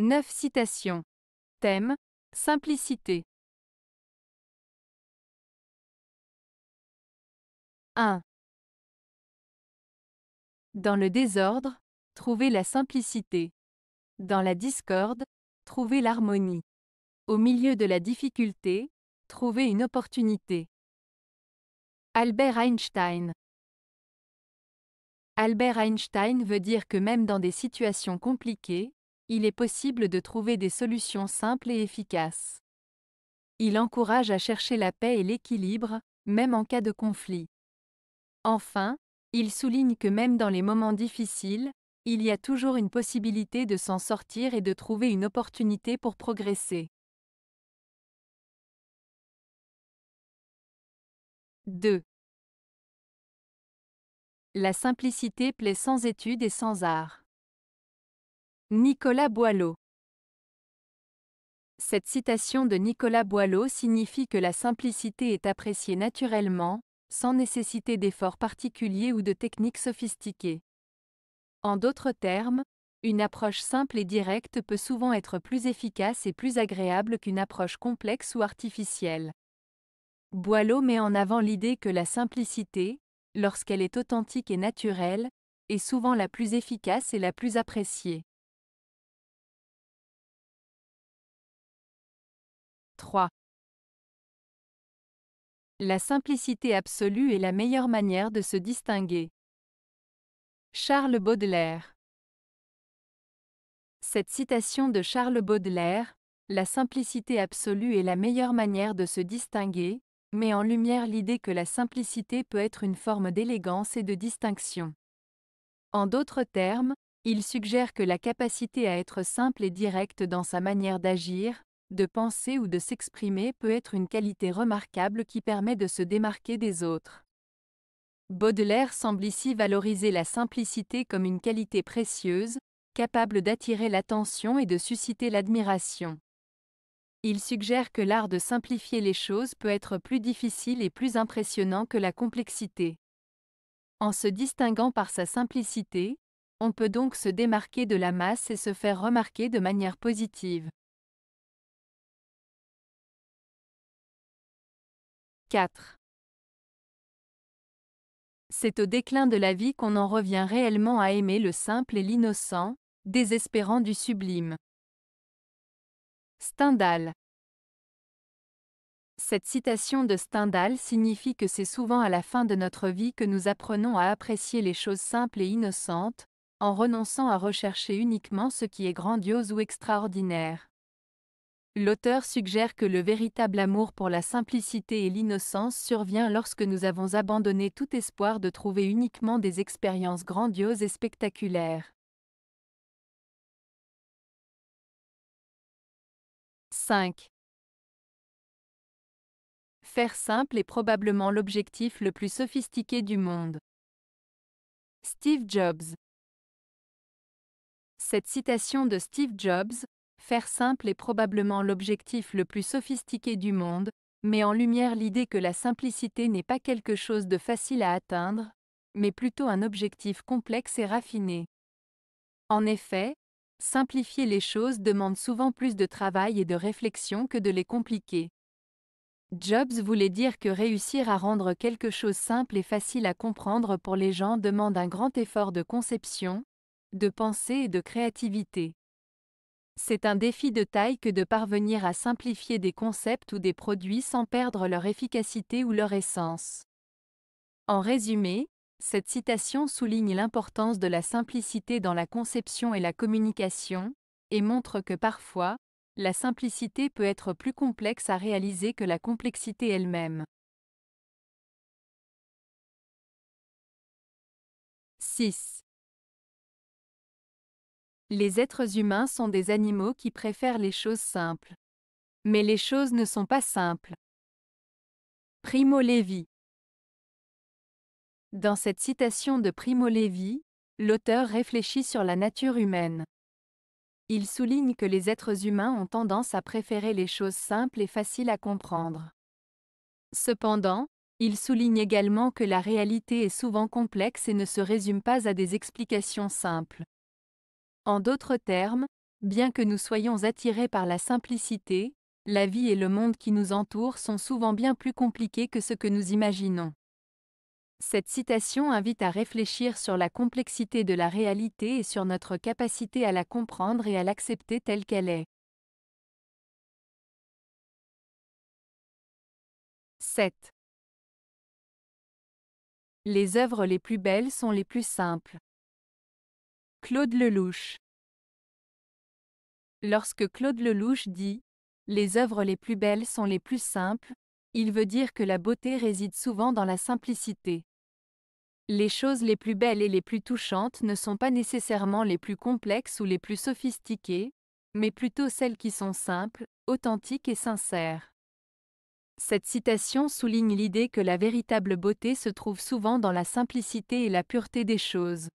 9 citations. Thème Simplicité. 1. Dans le désordre, trouver la simplicité. Dans la discorde, trouver l'harmonie. Au milieu de la difficulté, trouver une opportunité. Albert Einstein Albert Einstein veut dire que même dans des situations compliquées, il est possible de trouver des solutions simples et efficaces. Il encourage à chercher la paix et l'équilibre, même en cas de conflit. Enfin, il souligne que même dans les moments difficiles, il y a toujours une possibilité de s'en sortir et de trouver une opportunité pour progresser. 2. La simplicité plaît sans études et sans art. Nicolas Boileau Cette citation de Nicolas Boileau signifie que la simplicité est appréciée naturellement, sans nécessité d'efforts particuliers ou de techniques sophistiquées. En d'autres termes, une approche simple et directe peut souvent être plus efficace et plus agréable qu'une approche complexe ou artificielle. Boileau met en avant l'idée que la simplicité, lorsqu'elle est authentique et naturelle, est souvent la plus efficace et la plus appréciée. 3. La simplicité absolue est la meilleure manière de se distinguer. Charles Baudelaire Cette citation de Charles Baudelaire, La simplicité absolue est la meilleure manière de se distinguer, met en lumière l'idée que la simplicité peut être une forme d'élégance et de distinction. En d'autres termes, il suggère que la capacité à être simple et directe dans sa manière d'agir, de penser ou de s'exprimer peut être une qualité remarquable qui permet de se démarquer des autres. Baudelaire semble ici valoriser la simplicité comme une qualité précieuse, capable d'attirer l'attention et de susciter l'admiration. Il suggère que l'art de simplifier les choses peut être plus difficile et plus impressionnant que la complexité. En se distinguant par sa simplicité, on peut donc se démarquer de la masse et se faire remarquer de manière positive. 4. C'est au déclin de la vie qu'on en revient réellement à aimer le simple et l'innocent, désespérant du sublime. Stendhal Cette citation de Stendhal signifie que c'est souvent à la fin de notre vie que nous apprenons à apprécier les choses simples et innocentes, en renonçant à rechercher uniquement ce qui est grandiose ou extraordinaire. L'auteur suggère que le véritable amour pour la simplicité et l'innocence survient lorsque nous avons abandonné tout espoir de trouver uniquement des expériences grandioses et spectaculaires. 5. Faire simple est probablement l'objectif le plus sophistiqué du monde. Steve Jobs Cette citation de Steve Jobs, Faire simple est probablement l'objectif le plus sophistiqué du monde, mais en lumière l'idée que la simplicité n'est pas quelque chose de facile à atteindre, mais plutôt un objectif complexe et raffiné. En effet, simplifier les choses demande souvent plus de travail et de réflexion que de les compliquer. Jobs voulait dire que réussir à rendre quelque chose simple et facile à comprendre pour les gens demande un grand effort de conception, de pensée et de créativité. C'est un défi de taille que de parvenir à simplifier des concepts ou des produits sans perdre leur efficacité ou leur essence. En résumé, cette citation souligne l'importance de la simplicité dans la conception et la communication, et montre que parfois, la simplicité peut être plus complexe à réaliser que la complexité elle-même. 6. Les êtres humains sont des animaux qui préfèrent les choses simples. Mais les choses ne sont pas simples. Primo Levi Dans cette citation de Primo Levi, l'auteur réfléchit sur la nature humaine. Il souligne que les êtres humains ont tendance à préférer les choses simples et faciles à comprendre. Cependant, il souligne également que la réalité est souvent complexe et ne se résume pas à des explications simples. En d'autres termes, bien que nous soyons attirés par la simplicité, la vie et le monde qui nous entoure sont souvent bien plus compliqués que ce que nous imaginons. Cette citation invite à réfléchir sur la complexité de la réalité et sur notre capacité à la comprendre et à l'accepter telle qu'elle est. 7. Les œuvres les plus belles sont les plus simples. Claude Lelouch Lorsque Claude Lelouch dit ⁇ Les œuvres les plus belles sont les plus simples ⁇ il veut dire que la beauté réside souvent dans la simplicité. Les choses les plus belles et les plus touchantes ne sont pas nécessairement les plus complexes ou les plus sophistiquées, mais plutôt celles qui sont simples, authentiques et sincères. Cette citation souligne l'idée que la véritable beauté se trouve souvent dans la simplicité et la pureté des choses.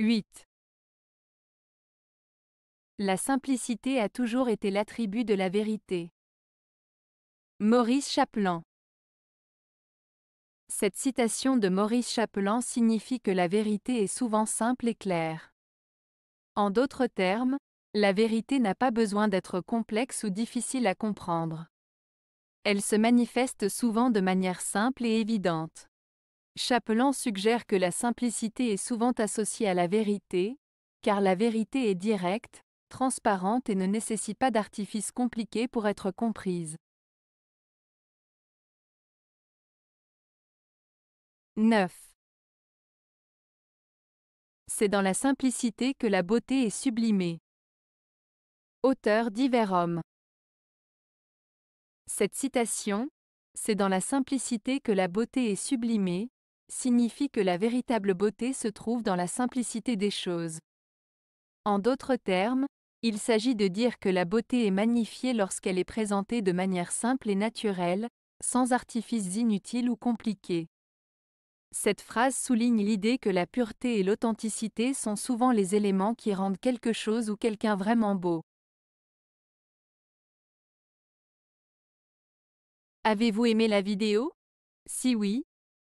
8. La simplicité a toujours été l'attribut de la vérité. Maurice Chapelain Cette citation de Maurice Chapelain signifie que la vérité est souvent simple et claire. En d'autres termes, la vérité n'a pas besoin d'être complexe ou difficile à comprendre. Elle se manifeste souvent de manière simple et évidente. Chapelan suggère que la simplicité est souvent associée à la vérité, car la vérité est directe, transparente et ne nécessite pas d'artifices compliqués pour être comprise. « 9. C'est dans la simplicité que la beauté est sublimée. Auteur divers hommes. Cette citation, c'est dans la simplicité que la beauté est sublimée, signifie que la véritable beauté se trouve dans la simplicité des choses. En d'autres termes, il s'agit de dire que la beauté est magnifiée lorsqu'elle est présentée de manière simple et naturelle, sans artifices inutiles ou compliqués. Cette phrase souligne l'idée que la pureté et l'authenticité sont souvent les éléments qui rendent quelque chose ou quelqu'un vraiment beau. Avez-vous aimé la vidéo Si oui,